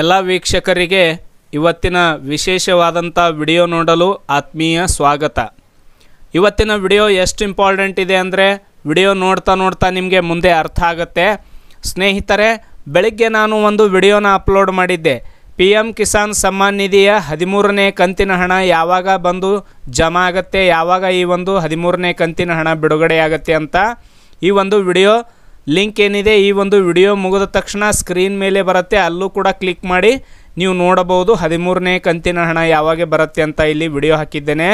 ಎಲ್ಲ ವೀಕ್ಷಕರಿಗೆ ಇವತ್ತಿನ ವಿಶೇಷವಾದಂಥ ವಿಡಿಯೋ ನೋಡಲು ಆತ್ಮೀಯ ಸ್ವಾಗತ ಇವತ್ತಿನ ವಿಡಿಯೋ ಎಷ್ಟು ಇಂಪಾರ್ಟೆಂಟ್ ಇದೆ ಅಂದರೆ ವಿಡಿಯೋ ನೋಡ್ತಾ ನೋಡ್ತಾ ನಿಮಗೆ ಮುಂದೆ ಅರ್ಥ ಆಗುತ್ತೆ ಸ್ನೇಹಿತರೆ ಬೆಳಿಗ್ಗೆ ನಾನು ಒಂದು ವಿಡಿಯೋನ ಅಪ್ಲೋಡ್ ಮಾಡಿದ್ದೆ ಪಿ ಎಮ್ ಕಿಸಾನ್ ಸಮ್ಮಾನ್ ನಿಧಿಯ ಹದಿಮೂರನೇ ಕಂತಿನ ಹಣ ಯಾವಾಗ ಬಂದು ಜಮಾ ಆಗುತ್ತೆ ಯಾವಾಗ ಈ ಒಂದು ಹದಿಮೂರನೇ ಕಂತಿನ ಹಣ ಬಿಡುಗಡೆ ಆಗುತ್ತೆ ಅಂತ ಈ ಒಂದು ವಿಡಿಯೋ ಲಿಂಕ್ ಏನಿದೆ ಈ ಒಂದು ವಿಡಿಯೋ ಮುಗಿದ ತಕ್ಷಣ ಸ್ಕ್ರೀನ್ ಮೇಲೆ ಬರುತ್ತೆ ಅಲ್ಲೂ ಕೂಡ ಕ್ಲಿಕ್ ಮಾಡಿ ನೀವು ನೋಡಬಹುದು ಹದಿಮೂರನೇ ಕಂತಿನ ಹಣ ಯಾವಾಗ ಬರುತ್ತೆ ಅಂತ ಇಲ್ಲಿ ವಿಡಿಯೋ ಹಾಕಿದ್ದೇನೆ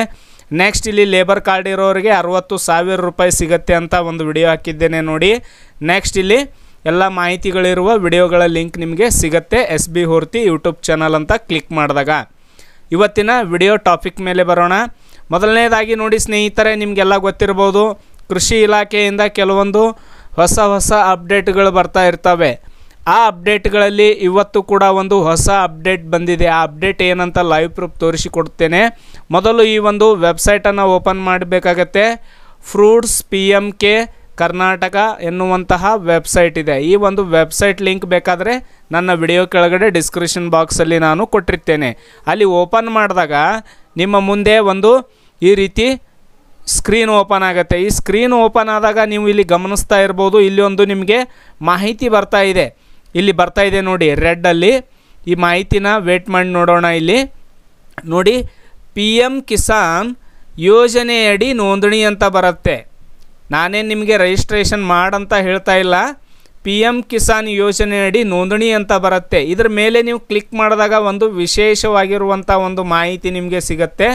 ನೆಕ್ಸ್ಟ್ ಇಲ್ಲಿ ಲೇಬರ್ ಕಾರ್ಡ್ ಇರೋರಿಗೆ ಅರುವತ್ತು ಸಾವಿರ ರೂಪಾಯಿ ಸಿಗುತ್ತೆ ಅಂತ ಒಂದು ವಿಡಿಯೋ ಹಾಕಿದ್ದೇನೆ ನೋಡಿ ನೆಕ್ಸ್ಟ್ ಇಲ್ಲಿ ಎಲ್ಲ ಮಾಹಿತಿಗಳಿರುವ ವಿಡಿಯೋಗಳ ಲಿಂಕ್ ನಿಮಗೆ ಸಿಗುತ್ತೆ S B Hurthi YouTube channel ಅಂತ ಕ್ಲಿಕ್ ಮಾಡಿದಾಗ ಇವತ್ತಿನ ವಿಡಿಯೋ ಟಾಪಿಕ್ ಮೇಲೆ ಬರೋಣ ಮೊದಲನೇದಾಗಿ ನೋಡಿ ಸ್ನೇಹಿತರೆ ನಿಮಗೆಲ್ಲ ಗೊತ್ತಿರ್ಬೋದು ಕೃಷಿ ಇಲಾಖೆಯಿಂದ ಕೆಲವೊಂದು ಹೊಸ ಹೊಸ ಅಪ್ಡೇಟ್ಗಳು ಬರ್ತಾ ಇರ್ತವೆ ಆ ಅಪ್ಡೇಟ್ಗಳಲ್ಲಿ ಇವತ್ತು ಕೂಡ ಒಂದು ಹೊಸ ಅಪ್ಡೇಟ್ ಬಂದಿದೆ ಆ ಅಪ್ಡೇಟ್ ಏನಂತ ಲೈವ್ ಪ್ರೂಫ್ ತೋರಿಸಿಕೊಡ್ತೇನೆ ಮೊದಲು ಈ ಒಂದು ವೆಬ್ಸೈಟನ್ನು ಓಪನ್ ಮಾಡಬೇಕಾಗತ್ತೆ fruits P M K Karnataka ಎನ್ನುವಂತಹ ವೆಬ್ಸೈಟ್ ಇದೆ ಈ ಒಂದು ವೆಬ್ಸೈಟ್ ಲಿಂಕ್ ಬೇಕಾದರೆ ನನ್ನ ವಿಡಿಯೋ ಕೆಳಗಡೆ ಡಿಸ್ಕ್ರಿಪ್ಷನ್ ಬಾಕ್ಸಲ್ಲಿ ನಾನು ಕೊಟ್ಟಿರ್ತೇನೆ ಅಲ್ಲಿ ಓಪನ್ ಮಾಡಿದಾಗ ನಿಮ್ಮ ಮುಂದೆ ಒಂದು ಈ ರೀತಿ ಸ್ಕ್ರೀನ್ ಓಪನ್ ಆಗುತ್ತೆ ಈ ಸ್ಕ್ರೀನ್ ಓಪನ್ ಆದಾಗ ನೀವು ಇಲ್ಲಿ ಗಮನಿಸ್ತಾ ಇರ್ಬೋದು ಇಲ್ಲಿ ಒಂದು ನಿಮಗೆ ಮಾಹಿತಿ ಬರ್ತಾ ಇದೆ ಇಲ್ಲಿ ಬರ್ತಾ ಇದೆ ನೋಡಿ ರೆಡ್ಡಲ್ಲಿ ಈ ಮಾಹಿತಿನ ವೇಟ್ ಮಾಡಿ ನೋಡೋಣ ಇಲ್ಲಿ ನೋಡಿ ಪಿ ಎಮ್ ಕಿಸಾನ್ ಯೋಜನೆಯಡಿ ನೋಂದಣಿ ಅಂತ ಬರುತ್ತೆ ನಾನೇನು ನಿಮಗೆ ರಿಜಿಸ್ಟ್ರೇಷನ್ ಮಾಡಂತ ಹೇಳ್ತಾ ಇಲ್ಲ ಪಿ ಎಮ್ ಕಿಸಾನ್ ಯೋಜನೆಯಡಿ ನೋಂದಣಿ ಅಂತ ಬರುತ್ತೆ ಇದ್ರ ಮೇಲೆ ನೀವು ಕ್ಲಿಕ್ ಮಾಡಿದಾಗ ಒಂದು ವಿಶೇಷವಾಗಿರುವಂಥ ಒಂದು ಮಾಹಿತಿ ನಿಮಗೆ ಸಿಗುತ್ತೆ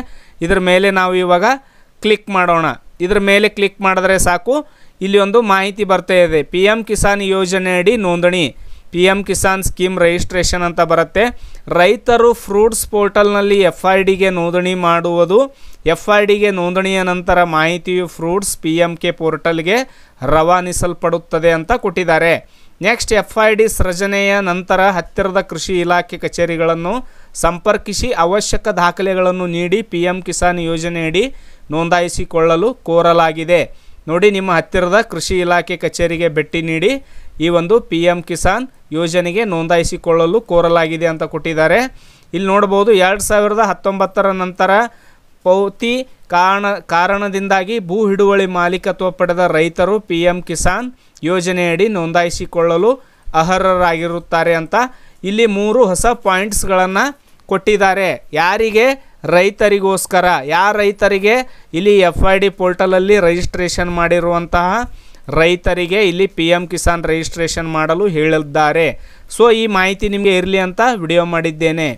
ಇದರ ಮೇಲೆ ನಾವು ಇವಾಗ ಕ್ಲಿಕ್ ಮಾಡೋಣ ಇದರ ಮೇಲೆ ಕ್ಲಿಕ್ ಮಾಡಿದ್ರೆ ಸಾಕು ಇಲ್ಲಿ ಒಂದು ಮಾಹಿತಿ ಬರ್ತಾ ಇದೆ ಪಿ ಎಮ್ ಕಿಸಾನ್ ಯೋಜನೆಯಡಿ ನೋಂದಣಿ P M Kisan scheme registration ಅಂತ ಬರುತ್ತೆ ರೈತರು ಫ್ರೂಟ್ಸ್ ಪೋರ್ಟಲ್ನಲ್ಲಿ ಎಫ್ ಐ ಡಿಗೆ ನೋಂದಣಿ ಮಾಡುವುದು ಎಫ್ ಐ ಡಿಗೆ ನೋಂದಣಿಯ ನಂತರ ಮಾಹಿತಿಯು ಫ್ರೂಟ್ಸ್ ಪಿ ಎಮ್ ಕೆ ಪೋರ್ಟಲ್ಗೆ ರವಾನಿಸಲ್ಪಡುತ್ತದೆ ಅಂತ ಕೊಟ್ಟಿದ್ದಾರೆ ನೆಕ್ಸ್ಟ್ ಎಫ್ ಐ ಡಿ ಸೃಜನೆಯ ನಂತರ ಹತ್ತಿರದ ಕೃಷಿ ಇಲಾಖೆ ಕಚೇರಿಗಳನ್ನು ಸಂಪರ್ಕಿಸಿ ಅವಶ್ಯಕ ದಾಖಲೆಗಳನ್ನು ನೀಡಿ ಪಿ ಎಂ ಕಿಸಾನ್ ಯೋಜನೆಯಡಿ ನೋಂದಾಯಿಸಿಕೊಳ್ಳಲು ಕೋರಲಾಗಿದೆ ನೋಡಿ ನಿಮ್ಮ ಹತ್ತಿರದ ಕೃಷಿ ಇಲಾಖೆ ಕಚೇರಿಗೆ ಭೇಟಿ ನೀಡಿ ಈ ಒಂದು ಪಿ ಎಂ ಕಿಸಾನ್ ಯೋಜನೆಗೆ ನೋಂದಾಯಿಸಿಕೊಳ್ಳಲು ಕೋರಲಾಗಿದೆ ಅಂತ ಕೊಟ್ಟಿದ್ದಾರೆ ಇಲ್ಲಿ ನೋಡ್ಬೋದು ಎರಡು ಸಾವಿರದ ಹತ್ತೊಂಬತ್ತರ ನಂತರ ಪೌತಿ ಕಾರಣ ಕಾರಣದಿಂದಾಗಿ ಭೂ ಹಿಡುವಳಿ ಮಾಲೀಕತ್ವ ಪಡೆದ ರೈತರು ಪಿ ಎಂ ಕಿಸಾನ್ ಯೋಜನೆಯಡಿ ನೋಂದಾಯಿಸಿಕೊಳ್ಳಲು ಅರ್ಹರಾಗಿರುತ್ತಾರೆ ಅಂತ ಇಲ್ಲಿ ಮೂರು ಹೊಸ ಪಾಯಿಂಟ್ಸ್ಗಳನ್ನು ಕೊಟ್ಟಿದ್ದಾರೆ ಯಾರಿಗೆ ರೈತರಿಗೋಸ್ಕರ ಯಾರ ರೈತರಿಗೆ ಇಲ್ಲಿ ಎಫ್ ಐ ಡಿ ಪೋರ್ಟಲಲ್ಲಿ ರಿಜಿಸ್ಟ್ರೇಷನ್ ಮಾಡಿರುವಂತಹ ರೈತರಿಗೆ ಇಲ್ಲಿ ಪಿ ಎಂ ಕಿಸಾನ್ ರಿಜಿಸ್ಟ್ರೇಷನ್ ಮಾಡಲು ಹೇಳಿದ್ದಾರೆ ಸೊ ಈ ಮಾಹಿತಿ ನಿಮಗೆ ಇರಲಿ ಅಂತ ವಿಡಿಯೋ ಮಾಡಿದ್ದೇನೆ